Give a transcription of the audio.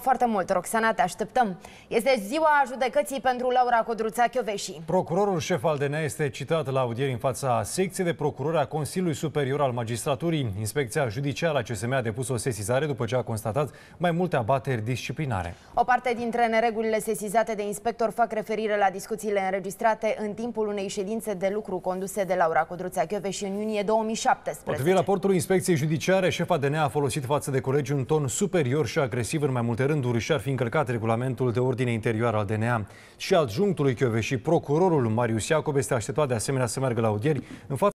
Foarte mult, Roxana, te așteptăm. Este ziua judecății pentru Laura Codruța Chioveși. Procurorul șef al DNA este citat la audieri în fața secției de procurori a Consiliului Superior al Magistraturii. Inspecția judiciară a CSM a depus o sesizare după ce a constatat mai multe abateri disciplinare. O parte dintre neregulile sesizate de inspector fac referire la discuțiile înregistrate în timpul unei ședințe de lucru conduse de Laura Codruța Chioveși în iunie 2017. Potrivit raportului inspecției judiciare, șefa DNA a folosit față de colegi un ton superior și agresiv în mai multe multe rânduri și-ar fi încălcat regulamentul de ordine interioară al DNA. Și adjunctului Chioveși, procurorul Marius Iacob este așteptat de asemenea să meargă la audieri în fața